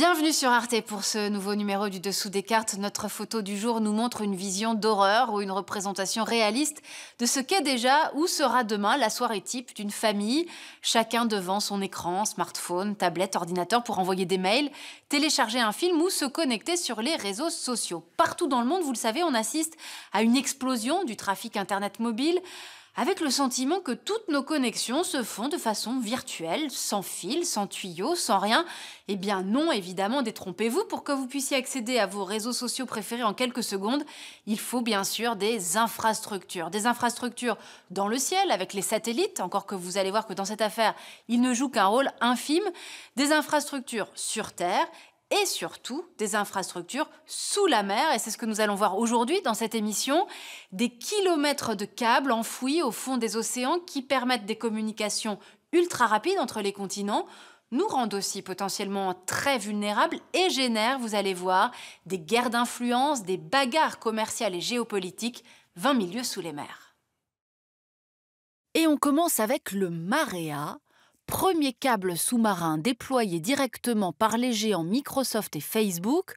Bienvenue sur Arte pour ce nouveau numéro du Dessous des cartes. Notre photo du jour nous montre une vision d'horreur ou une représentation réaliste de ce qu'est déjà ou sera demain la soirée type d'une famille, chacun devant son écran, smartphone, tablette, ordinateur pour envoyer des mails, télécharger un film ou se connecter sur les réseaux sociaux. Partout dans le monde, vous le savez, on assiste à une explosion du trafic Internet mobile, avec le sentiment que toutes nos connexions se font de façon virtuelle, sans fil, sans tuyau, sans rien. Eh bien non, évidemment, détrompez-vous, pour que vous puissiez accéder à vos réseaux sociaux préférés en quelques secondes, il faut bien sûr des infrastructures. Des infrastructures dans le ciel, avec les satellites, encore que vous allez voir que dans cette affaire, ils ne jouent qu'un rôle infime, des infrastructures sur Terre et surtout des infrastructures sous la mer. Et c'est ce que nous allons voir aujourd'hui dans cette émission. Des kilomètres de câbles enfouis au fond des océans qui permettent des communications ultra rapides entre les continents nous rendent aussi potentiellement très vulnérables et génèrent, vous allez voir, des guerres d'influence, des bagarres commerciales et géopolitiques 20 milieux sous les mers. Et on commence avec le maréa, premier câble sous-marin déployé directement par les géants Microsoft et Facebook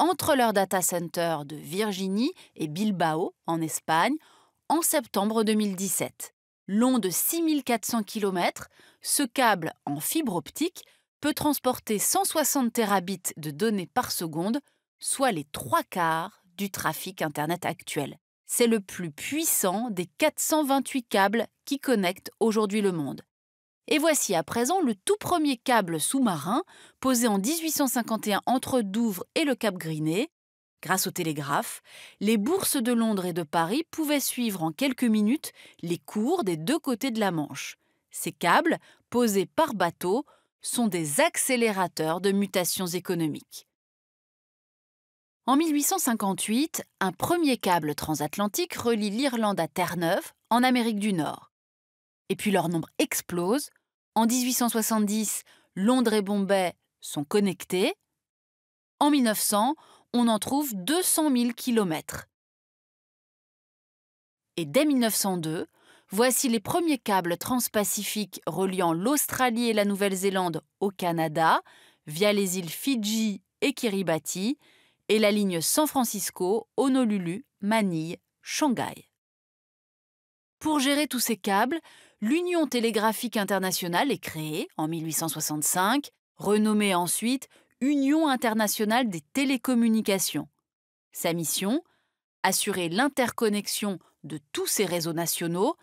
entre leurs data centers de Virginie et Bilbao, en Espagne, en septembre 2017. Long de 6400 km, ce câble en fibre optique peut transporter 160 terabits de données par seconde, soit les trois quarts du trafic Internet actuel. C'est le plus puissant des 428 câbles qui connectent aujourd'hui le monde. Et voici à présent le tout premier câble sous-marin posé en 1851 entre Douvres et le Cap Griné. Grâce au télégraphe, les bourses de Londres et de Paris pouvaient suivre en quelques minutes les cours des deux côtés de la Manche. Ces câbles, posés par bateau, sont des accélérateurs de mutations économiques. En 1858, un premier câble transatlantique relie l'Irlande à Terre-Neuve, en Amérique du Nord. Et puis leur nombre explose en 1870, Londres et Bombay sont connectés. En 1900, on en trouve 200 000 kilomètres. Et dès 1902, voici les premiers câbles transpacifiques reliant l'Australie et la Nouvelle-Zélande au Canada via les îles Fidji et Kiribati et la ligne San Francisco, Honolulu, Manille, Shanghai. Pour gérer tous ces câbles, l'Union télégraphique internationale est créée en 1865, renommée ensuite Union internationale des télécommunications. Sa mission Assurer l'interconnexion de tous ces réseaux nationaux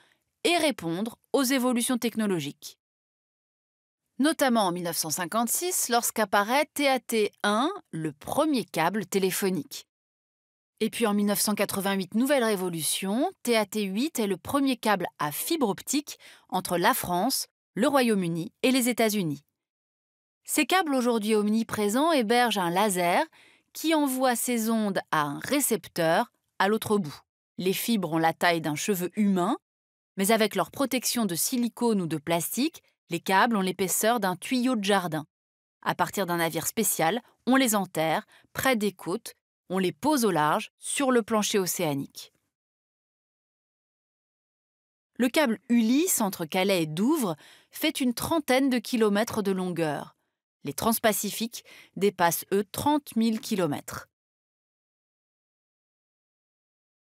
et répondre aux évolutions technologiques notamment en 1956 lorsqu'apparaît TAT1, le premier câble téléphonique. Et puis en 1988, nouvelle révolution, TAT8 est le premier câble à fibre optique entre la France, le Royaume-Uni et les États-Unis. Ces câbles aujourd'hui omniprésents hébergent un laser qui envoie ses ondes à un récepteur à l'autre bout. Les fibres ont la taille d'un cheveu humain, mais avec leur protection de silicone ou de plastique, les câbles ont l'épaisseur d'un tuyau de jardin. À partir d'un navire spécial, on les enterre près des côtes on les pose au large, sur le plancher océanique. Le câble Ulysse entre Calais et Douvres fait une trentaine de kilomètres de longueur. Les transpacifiques dépassent, eux, 30 000 kilomètres.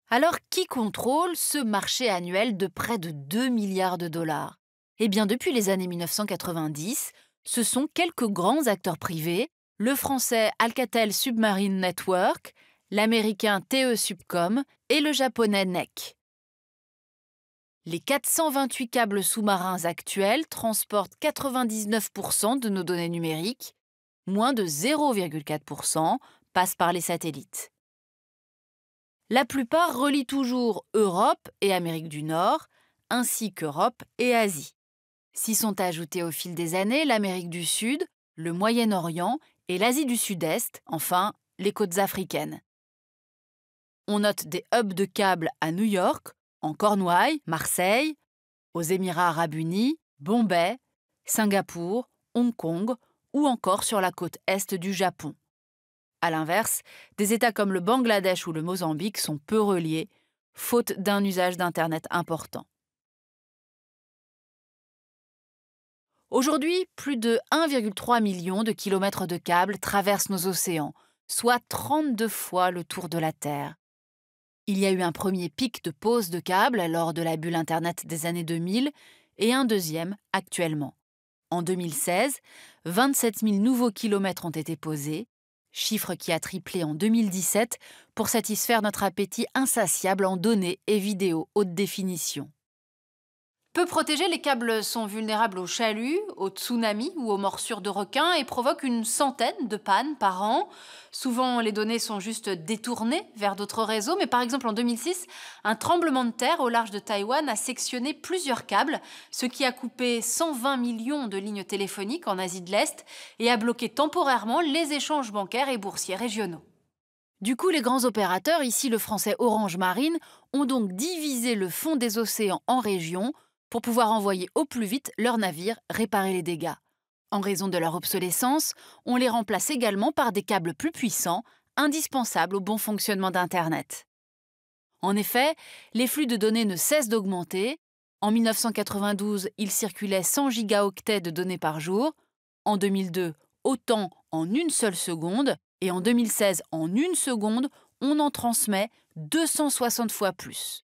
Alors, qui contrôle ce marché annuel de près de 2 milliards de dollars Eh bien, depuis les années 1990, ce sont quelques grands acteurs privés le français Alcatel Submarine Network, l'américain TE Subcom et le japonais NEC. Les 428 câbles sous-marins actuels transportent 99% de nos données numériques, moins de 0,4% passent par les satellites. La plupart relient toujours Europe et Amérique du Nord, ainsi qu'Europe et Asie. S'y sont ajoutés au fil des années l'Amérique du Sud, le Moyen-Orient et l'Asie du Sud-Est, enfin les côtes africaines. On note des hubs de câbles à New York, en Cornouailles, Marseille, aux Émirats arabes unis, Bombay, Singapour, Hong Kong ou encore sur la côte est du Japon. À l'inverse, des États comme le Bangladesh ou le Mozambique sont peu reliés, faute d'un usage d'Internet important. Aujourd'hui, plus de 1,3 million de kilomètres de câbles traversent nos océans, soit 32 fois le tour de la Terre. Il y a eu un premier pic de pose de câbles lors de la bulle Internet des années 2000 et un deuxième actuellement. En 2016, 27 000 nouveaux kilomètres ont été posés, chiffre qui a triplé en 2017 pour satisfaire notre appétit insatiable en données et vidéos haute définition. Peu protégés, les câbles sont vulnérables aux chaluts, aux tsunamis ou aux morsures de requins et provoquent une centaine de pannes par an. Souvent, les données sont juste détournées vers d'autres réseaux, mais par exemple en 2006, un tremblement de terre au large de Taïwan a sectionné plusieurs câbles, ce qui a coupé 120 millions de lignes téléphoniques en Asie de l'Est et a bloqué temporairement les échanges bancaires et boursiers régionaux. Du coup, les grands opérateurs, ici le français Orange Marine, ont donc divisé le fond des océans en régions pour pouvoir envoyer au plus vite leurs navires réparer les dégâts. En raison de leur obsolescence, on les remplace également par des câbles plus puissants, indispensables au bon fonctionnement d'Internet. En effet, les flux de données ne cessent d'augmenter. En 1992, il circulait 100 gigaoctets de données par jour. En 2002, autant en une seule seconde. Et en 2016, en une seconde, on en transmet 260 fois plus.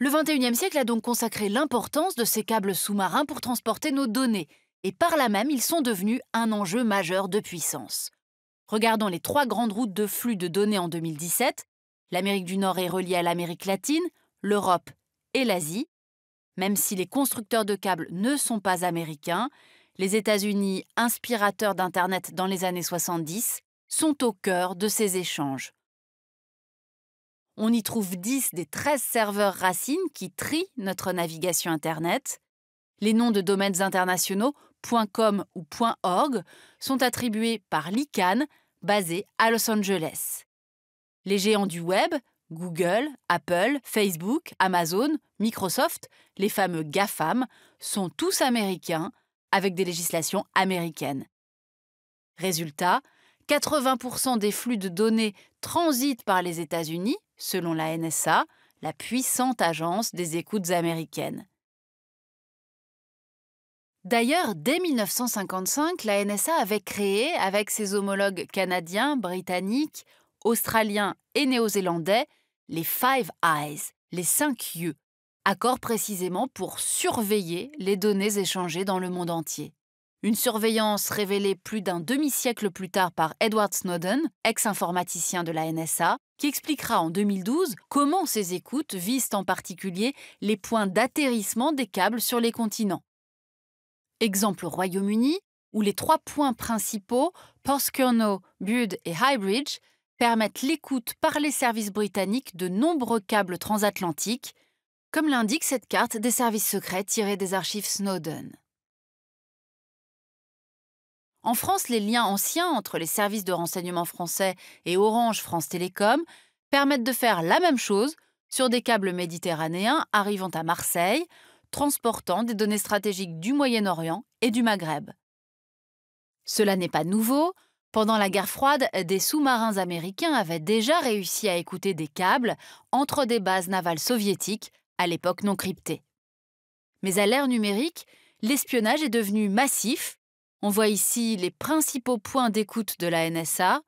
Le 21e siècle a donc consacré l'importance de ces câbles sous-marins pour transporter nos données, et par là même ils sont devenus un enjeu majeur de puissance. Regardons les trois grandes routes de flux de données en 2017. L'Amérique du Nord est reliée à l'Amérique latine, l'Europe et l'Asie. Même si les constructeurs de câbles ne sont pas américains, les États-Unis, inspirateurs d'Internet dans les années 70, sont au cœur de ces échanges. On y trouve 10 des 13 serveurs racines qui trient notre navigation Internet. Les noms de domaines internationaux .com ou .org sont attribués par l'ICANN, basé à Los Angeles. Les géants du web, Google, Apple, Facebook, Amazon, Microsoft, les fameux GAFAM, sont tous américains avec des législations américaines. Résultat, 80% des flux de données transitent par les États-Unis, selon la NSA, la puissante agence des écoutes américaines. D'ailleurs, dès 1955, la NSA avait créé, avec ses homologues canadiens, britanniques, australiens et néo-zélandais, les Five Eyes, les cinq yeux, accord précisément pour surveiller les données échangées dans le monde entier. Une surveillance révélée plus d'un demi-siècle plus tard par Edward Snowden, ex-informaticien de la NSA, qui expliquera en 2012 comment ces écoutes visent en particulier les points d'atterrissement des câbles sur les continents. Exemple Royaume-Uni, où les trois points principaux, Porthcurno, Bud et Highbridge, permettent l'écoute par les services britanniques de nombreux câbles transatlantiques, comme l'indique cette carte des services secrets tirés des archives Snowden. En France, les liens anciens entre les services de renseignement français et Orange France Télécom permettent de faire la même chose sur des câbles méditerranéens arrivant à Marseille, transportant des données stratégiques du Moyen-Orient et du Maghreb. Cela n'est pas nouveau. Pendant la guerre froide, des sous-marins américains avaient déjà réussi à écouter des câbles entre des bases navales soviétiques, à l'époque non cryptées. Mais à l'ère numérique, l'espionnage est devenu massif on voit ici les principaux points d'écoute de la NSA.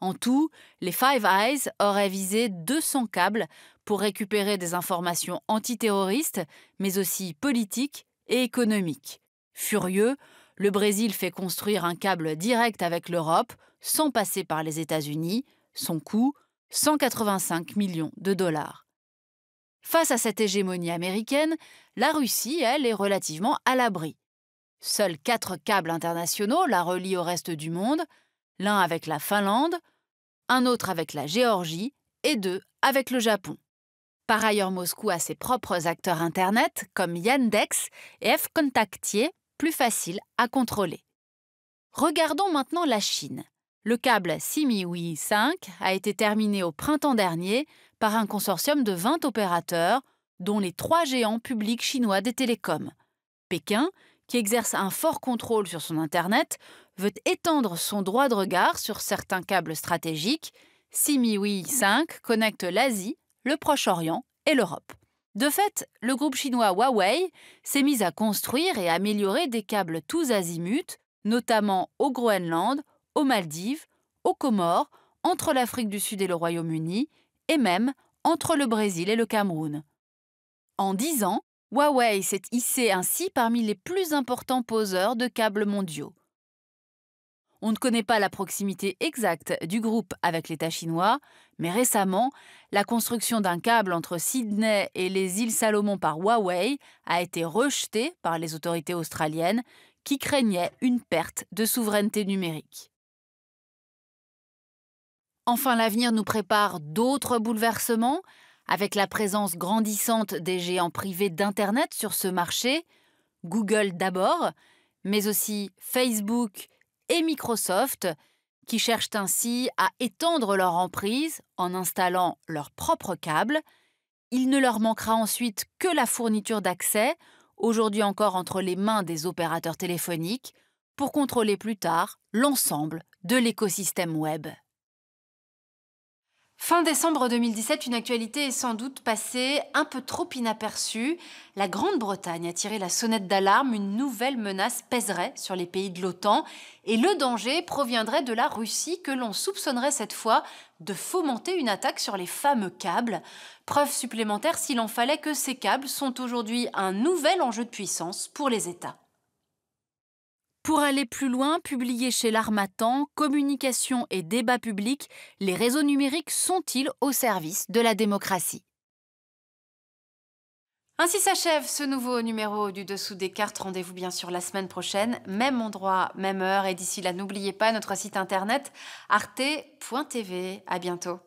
En tout, les Five Eyes auraient visé 200 câbles pour récupérer des informations antiterroristes, mais aussi politiques et économiques. Furieux, le Brésil fait construire un câble direct avec l'Europe, sans passer par les États-Unis, son coût 185 millions de dollars. Face à cette hégémonie américaine, la Russie, elle, est relativement à l'abri. Seuls quatre câbles internationaux la relient au reste du monde, l'un avec la Finlande, un autre avec la Géorgie et deux avec le Japon. Par ailleurs, Moscou a ses propres acteurs Internet comme Yandex et f plus faciles à contrôler. Regardons maintenant la Chine. Le câble Simiwi 5 a été terminé au printemps dernier par un consortium de 20 opérateurs, dont les trois géants publics chinois des télécoms. Pékin qui exerce un fort contrôle sur son Internet, veut étendre son droit de regard sur certains câbles stratégiques. Simiwi 5 connecte l'Asie, le Proche-Orient et l'Europe. De fait, le groupe chinois Huawei s'est mis à construire et améliorer des câbles tous azimuts, notamment au Groenland, aux Maldives, aux Comores, entre l'Afrique du Sud et le Royaume-Uni, et même entre le Brésil et le Cameroun. En dix ans, Huawei s'est hissé ainsi parmi les plus importants poseurs de câbles mondiaux. On ne connaît pas la proximité exacte du groupe avec l'État chinois, mais récemment, la construction d'un câble entre Sydney et les îles Salomon par Huawei a été rejetée par les autorités australiennes qui craignaient une perte de souveraineté numérique. Enfin, l'avenir nous prépare d'autres bouleversements. Avec la présence grandissante des géants privés d'Internet sur ce marché, Google d'abord, mais aussi Facebook et Microsoft, qui cherchent ainsi à étendre leur emprise en installant leurs propres câbles, il ne leur manquera ensuite que la fourniture d'accès, aujourd'hui encore entre les mains des opérateurs téléphoniques, pour contrôler plus tard l'ensemble de l'écosystème web. Fin décembre 2017, une actualité est sans doute passée un peu trop inaperçue. La Grande-Bretagne a tiré la sonnette d'alarme, une nouvelle menace pèserait sur les pays de l'OTAN et le danger proviendrait de la Russie que l'on soupçonnerait cette fois de fomenter une attaque sur les fameux câbles. Preuve supplémentaire s'il en fallait que ces câbles sont aujourd'hui un nouvel enjeu de puissance pour les États. Pour aller plus loin, publié chez l'Armatan, Communication et débat public, les réseaux numériques sont-ils au service de la démocratie ainsi s'achève ce nouveau numéro du Dessous des cartes. Rendez-vous bien sûr la semaine prochaine, même endroit, même heure. Et d'ici là, n'oubliez pas notre site internet arte.tv. À bientôt.